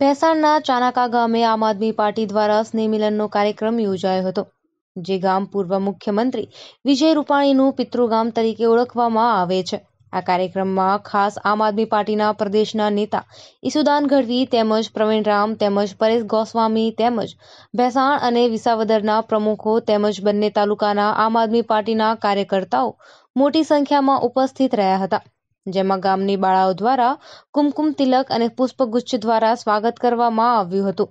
ભેસાણના ચાનાકા ગામે આમ આદમી પાર્ટી દ્વારા સ્નેહમિલનનો કાર્યક્રમ યોજાયો હતો જે ગામ પૂર્વ મુખ્યમંત્રી વિજય રૂપાણીનું પિતૃગામ તરીકે ઓળખવામાં આવે છે આ કાર્યક્રમમાં ખાસ આમ આદમી પાર્ટીના પ્રદેશના નેતા ઈસુદાન ગઢવી તેમજ પ્રવીણરામ તેમજ પરેશ ગોસ્વામી તેમજ ભેસાણ અને વિસાવદરના પ્રમુખો તેમજ બંને તાલુકાના આમ આદમી પાર્ટીના કાર્યકર્તાઓ મોટી સંખ્યામાં ઉપસ્થિત રહ્યા હતા જેમાં ગામની બાળાઓ દ્વારા કુમકુમ તિલક અને પુષ્પગુચ્છ દ્વારા સ્વાગત કરવામાં આવ્યું હતું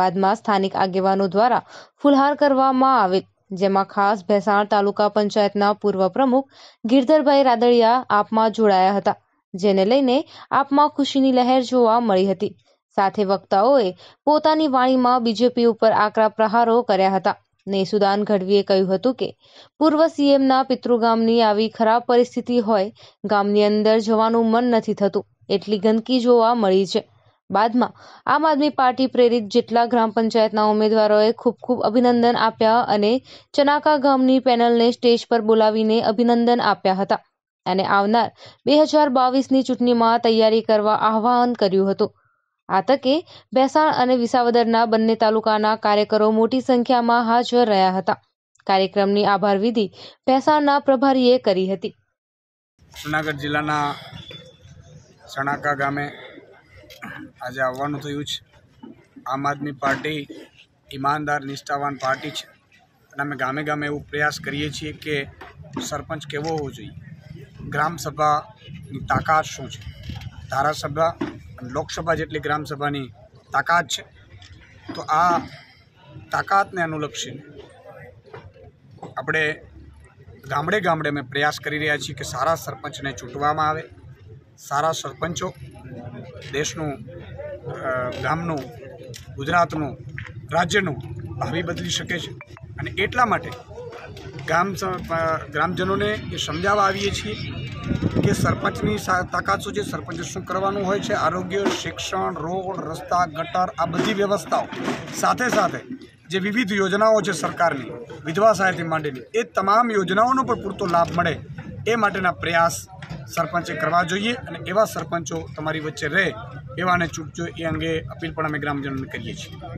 બાદમાં સ્થાનિક આગેવાનો દ્વારા ફુલહાર કરવામાં આવે જેમાં ખાસ ભેસાણ તાલુકા પંચાયતના પૂર્વ પ્રમુખ ગિરધરભાઈ રાદળિયા આપમાં જોડાયા હતા જેને લઈને આપમાં ખુશીની લહેર જોવા મળી હતી સાથે વક્તાઓએ પોતાની વાણીમાં બીજેપી ઉપર આકરા પ્રહારો કર્યા હતા નેસુદાન ગઢવીએ કહ્યું હતું કે પૂર્વ સીએમના પિતૃગામની આવી ખરાબ પરિસ્થિતિ હોય ગામની અંદર જવાનું મન નથી થતું એટલી ગંદકી જોવા મળી છે બાદમાં આમ આદમી પાર્ટી પ્રેરિત જેટલા ગ્રામ પંચાયતના ઉમેદવારોએ ખૂબ ખૂબ અભિનંદન આપ્યા અને ચનાકા ગામની પેનલને સ્ટેજ પર બોલાવીને અભિનંદન આપ્યા હતા અને આવનાર બે હજાર બાવીસની ચૂંટણીમાં તૈયારી કરવા આહવાન કર્યું હતું આ તકે ભેંસાણ અને વિસાવદરના બંને તાલુકાના કાર્યકરો મોટી સંખ્યામાં હાજર રહ્યા હતા કાર્યક્રમની આભાર વિધિ ભેસાણના પ્રભારીએ કરી હતી જુનાગઢ જિલ્લાના સણાકા ગામે આજે આવવાનું થયું છે આમ આદમી પાર્ટી ઈમાનદાર નિષ્ઠાવાન પાર્ટી છે અને અમે ગામે ગામે એવું પ્રયાસ કરીએ છીએ કે સરપંચ કેવો હોવો જોઈએ ગ્રામસભાની સભાની તાકાત શું છે ધારાસભા લોકસભા જેટલી ગ્રામસભાની તાકાત છે તો આ તાકાતને અનુલક્ષીને આપણે ગામડે ગામડે અમે પ્રયાસ કરી રહ્યા છીએ કે સારા સરપંચને ચૂંટવામાં આવે સારા સરપંચો દેશનું ગામનું ગુજરાતનું રાજ્યનું ભાવિ બદલી શકે છે અને એટલા માટે ગ્રામ ગ્રામજનોને એ સમજાવવા આવીએ છીએ કે સરપંચની તાકાત શું છે સરપંચ શું કરવાનું હોય છે આરોગ્ય શિક્ષણ રોડ રસ્તા ગટર આ બધી વ્યવસ્થાઓ સાથે સાથે જે વિવિધ યોજનાઓ છે સરકારની વિધવા સહાયથી માંડીની એ તમામ યોજનાઓનો પણ પૂરતો લાભ મળે એ માટેના પ્રયાસ સરપંચે કરવા જોઈએ અને એવા સરપંચો તમારી વચ્ચે રહે એવાને ચૂંટજો એ અંગે અપીલ પણ અમે ગ્રામજનોને કરીએ છીએ